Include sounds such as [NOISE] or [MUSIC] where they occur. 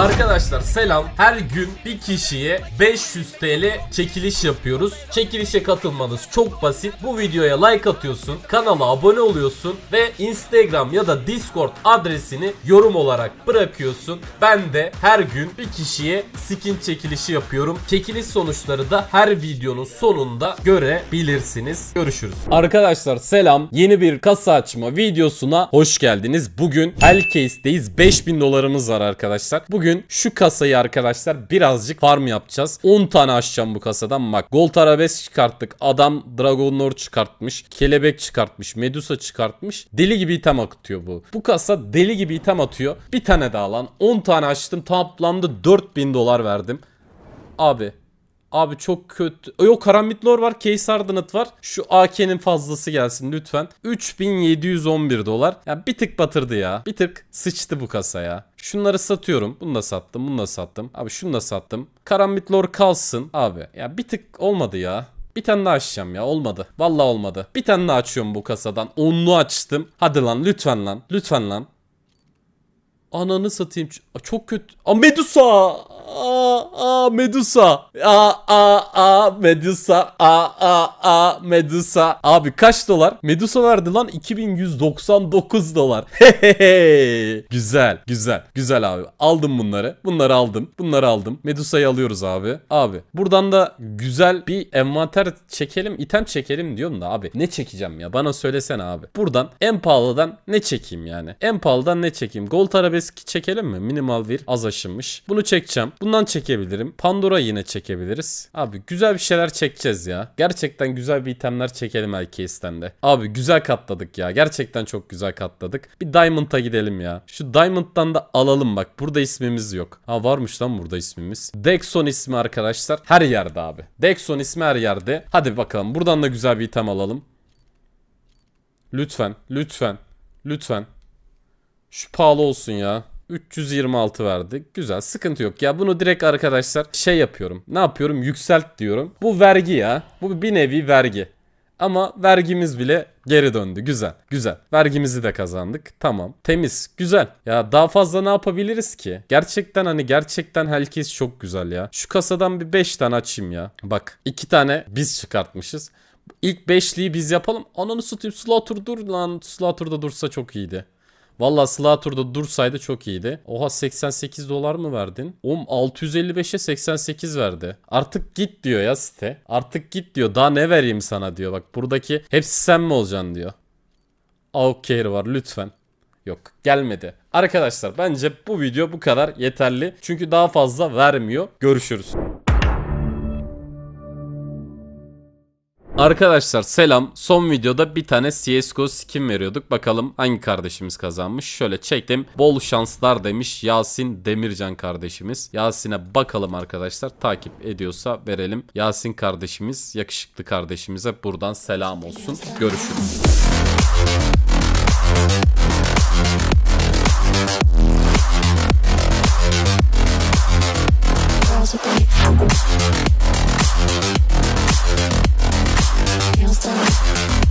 Arkadaşlar selam. Her gün bir kişiye 500 TL çekiliş yapıyoruz. Çekilişe katılmanız çok basit. Bu videoya like atıyorsun, kanala abone oluyorsun ve Instagram ya da Discord adresini yorum olarak bırakıyorsun. Ben de her gün bir kişiye skin çekilişi yapıyorum. Çekiliş sonuçları da her videonun sonunda görebilirsiniz. Görüşürüz. Arkadaşlar selam. Yeni bir kasa açma videosuna hoş geldiniz. Bugün Hellcase'deyiz. 5000 dolarımız var arkadaşlar. Bugün Bugün şu kasayı arkadaşlar birazcık farm yapacağız. 10 tane açacağım bu kasadan. Bak Gold Arabes çıkarttık. Adam Dragon Lord çıkartmış. Kelebek çıkartmış. Medusa çıkartmış. Deli gibi item akıtıyor bu. Bu kasa deli gibi item atıyor. Bir tane daha lan. 10 tane açtım. Toplamda 4000 dolar verdim. Abi Abi çok kötü. Yok Karamitlor var. Kaysar Ardınat var. Şu AK'nin fazlası gelsin lütfen. 3711 dolar. Ya yani bir tık batırdı ya. Bir tık sıçtı bu kasa ya. Şunları satıyorum. Bunu da sattım. Bunu da sattım. Abi şunu da sattım. Karamitlor kalsın. Abi ya bir tık olmadı ya. Bir tane daha açacağım ya olmadı. Vallahi olmadı. Bir tane daha açıyorum bu kasadan. Onlu açtım. Hadi lan lütfen lan. Lütfen lan. Ananı satayım. Çok kötü. Aa, Medusa aa, Medusa. Aa, aa, aa Medusa. Aa, aa, aa Medusa. Abi kaç dolar? Medusa verdi lan 2199 dolar. [LAUGHS] Hehehe. güzel, güzel, güzel abi. Aldım bunları. Bunları aldım. Bunları aldım. Medusa'yı alıyoruz abi. Abi buradan da güzel bir envanter çekelim, item çekelim diyorum da abi. Ne çekeceğim ya? Bana söylesene abi. Buradan en pahalıdan ne çekeyim yani? En pahalıdan ne çekeyim? Gold arabeski çekelim mi? Minimal bir az aşınmış. Bunu çekeceğim. Bunu Bundan çekebilirim. Pandora yine çekebiliriz. Abi güzel bir şeyler çekeceğiz ya. Gerçekten güzel bir itemler çekelim Elcase'den de. Abi güzel katladık ya. Gerçekten çok güzel katladık. Bir Diamond'a gidelim ya. Şu Diamond'dan da alalım bak. Burada ismimiz yok. Ha varmış lan burada ismimiz. Dexon ismi arkadaşlar. Her yerde abi. Dexon ismi her yerde. Hadi bakalım. Buradan da güzel bir item alalım. Lütfen. Lütfen. Lütfen. Şu pahalı olsun ya. 326 verdi, Güzel sıkıntı yok. Ya bunu direkt arkadaşlar şey yapıyorum. Ne yapıyorum? Yükselt diyorum. Bu vergi ya. Bu bir nevi vergi. Ama vergimiz bile geri döndü. Güzel. Güzel. Vergimizi de kazandık. Tamam. Temiz. Güzel. Ya daha fazla ne yapabiliriz ki? Gerçekten hani gerçekten herkes çok güzel ya. Şu kasadan bir 5 tane açayım ya. Bak 2 tane biz çıkartmışız. İlk 5'liği biz yapalım. Ananı satayım. Slaughter dur lan. Slaughter da dursa çok iyiydi. Valla Slater'da dursaydı çok iyiydi. Oha 88 dolar mı verdin? Oğlum 655'e 88 verdi. Artık git diyor ya site. Artık git diyor. Daha ne vereyim sana diyor. Bak buradaki hepsi sen mi olacaksın diyor. Outcare var lütfen. Yok gelmedi. Arkadaşlar bence bu video bu kadar yeterli. Çünkü daha fazla vermiyor. Görüşürüz. Arkadaşlar selam. Son videoda bir tane CSGO skin veriyorduk. Bakalım hangi kardeşimiz kazanmış. Şöyle çektim. Bol şanslar demiş Yasin Demircan kardeşimiz. Yasin'e bakalım arkadaşlar. Takip ediyorsa verelim. Yasin kardeşimiz, yakışıklı kardeşimize buradan selam olsun. Görüşürüz. Thank you. Feels the